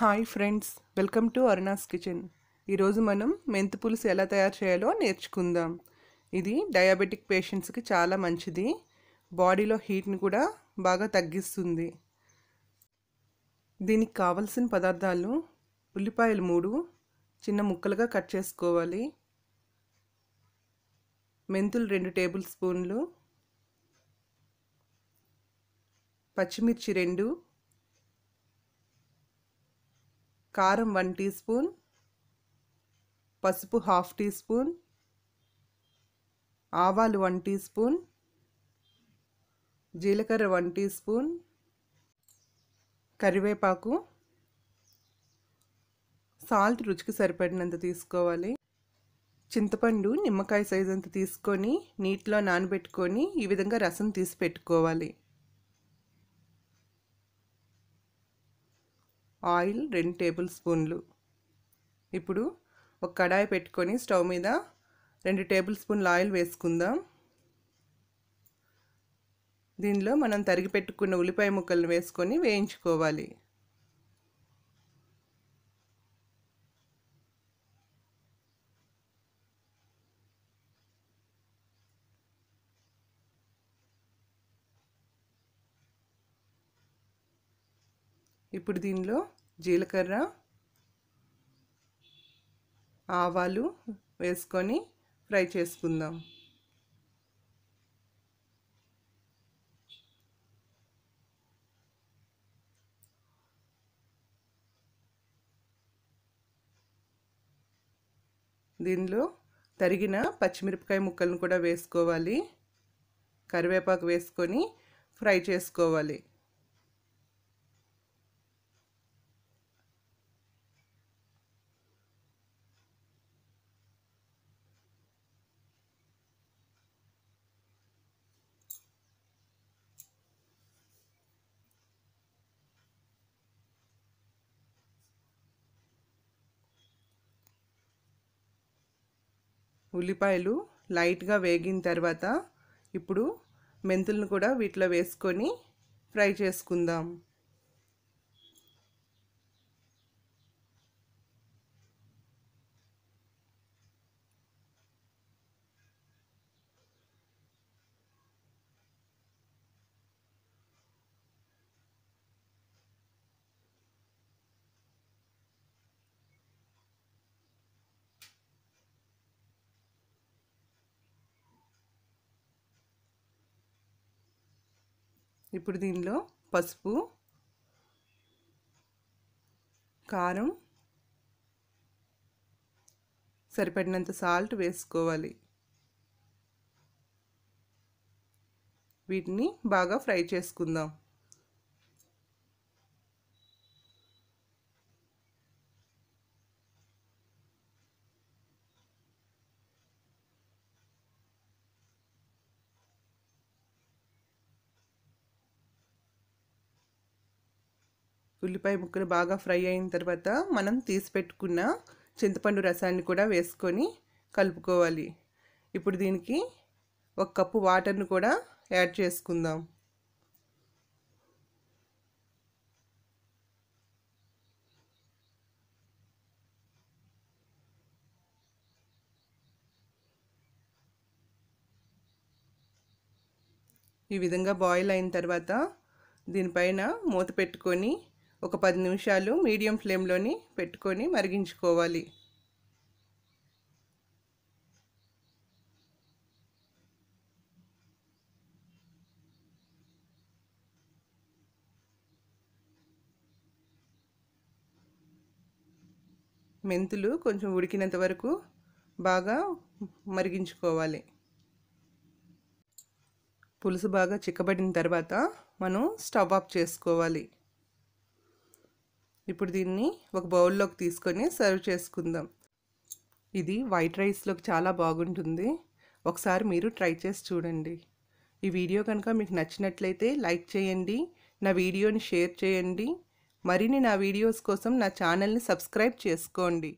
hi friends welcome to Aruna's kitchen ఈరోజు మనం మెంతి పులుసు ఎలా తయారు చేయాలో నేర్చుకుందాం ఇది డయాబెటిక్ పేషెంట్స్కి చాలా మంచిది బాడీలో హీట్ని కూడా బాగా తగ్గిస్తుంది దీనికి కావలసిన పదార్థాలు ఉల్లిపాయలు మూడు చిన్న ముక్కలుగా కట్ చేసుకోవాలి మెంతులు రెండు టేబుల్ స్పూన్లు పచ్చిమిర్చి రెండు కారం వన్ టీ స్పూన్ పసుపు హాఫ్ టీ స్పూన్ ఆవాలు వన్ టీ స్పూన్ జీలకర్ర వన్ టీ స్పూన్ కరివేపాకు సాల్ట్ రుచికి సరిపడినంత తీసుకోవాలి చింతపండు నిమ్మకాయ సైజు అంత తీసుకొని నీటిలో నానబెట్టుకొని ఈ విధంగా రసం తీసి పెట్టుకోవాలి ఆయిల్ రెండు టేబుల్ స్పూన్లు ఇప్పుడు ఒక కడాయి పెట్టుకొని స్టవ్ మీద రెండు టేబుల్ స్పూన్లు ఆయిల్ వేసుకుందాం దీనిలో మనం తరిగి పెట్టుకున్న ఉల్లిపాయ ముక్కలను వేసుకొని వేయించుకోవాలి ఇప్పుడు దీనిలో జీలకర్ర ఆవాలు వేసుకొని ఫ్రై చేసుకుందాం దీనిలో తరిగిన పచ్చిమిరపకాయ ముక్కలను కూడా వేసుకోవాలి కరివేపాకు వేసుకొని ఫ్రై చేసుకోవాలి ఉల్లిపాయలు లైట్గా వేగిన తర్వాత ఇప్పుడు మెంతులను కూడా వీటిలో వేసుకొని ఫ్రై చేసుకుందాం ఇప్పుడు దీనిలో పసుపు కారం సరిపడినంత సాల్ట్ వేసుకోవాలి వీటిని బాగా ఫ్రై చేసుకుందాం ఉల్లిపాయ ముక్కలు బాగా ఫ్రై అయిన తర్వాత మనం తీసి పెట్టుకున్న చింతపండు రసాన్ని కూడా వేసుకొని కలుపుకోవాలి ఇప్పుడు దీనికి ఒక కప్పు వాటర్ను కూడా యాడ్ చేసుకుందాం ఈ విధంగా బాయిల్ అయిన తర్వాత దీనిపైన మూత పెట్టుకొని ఒక పది నిమిషాలు మీడియం ఫ్లేమ్లోని పెట్టుకొని మరిగించుకోవాలి మెంతులు కొంచెం ఉడికినంత వరకు బాగా మరిగించుకోవాలి పులుసు బాగా చిక్కబడిన తర్వాత మనం స్టవ్ ఆఫ్ చేసుకోవాలి ఇప్పుడు దీన్ని ఒక బౌల్లోకి తీసుకొని సర్వ్ చేసుకుందాం ఇది వైట్ రైస్లోకి చాలా బాగుంటుంది ఒకసారి మీరు ట్రై చేసి చూడండి ఈ వీడియో కనుక మీకు నచ్చినట్లయితే లైక్ చేయండి నా వీడియోని షేర్ చేయండి మరిన్ని నా వీడియోస్ కోసం నా ఛానల్ని సబ్స్క్రైబ్ చేసుకోండి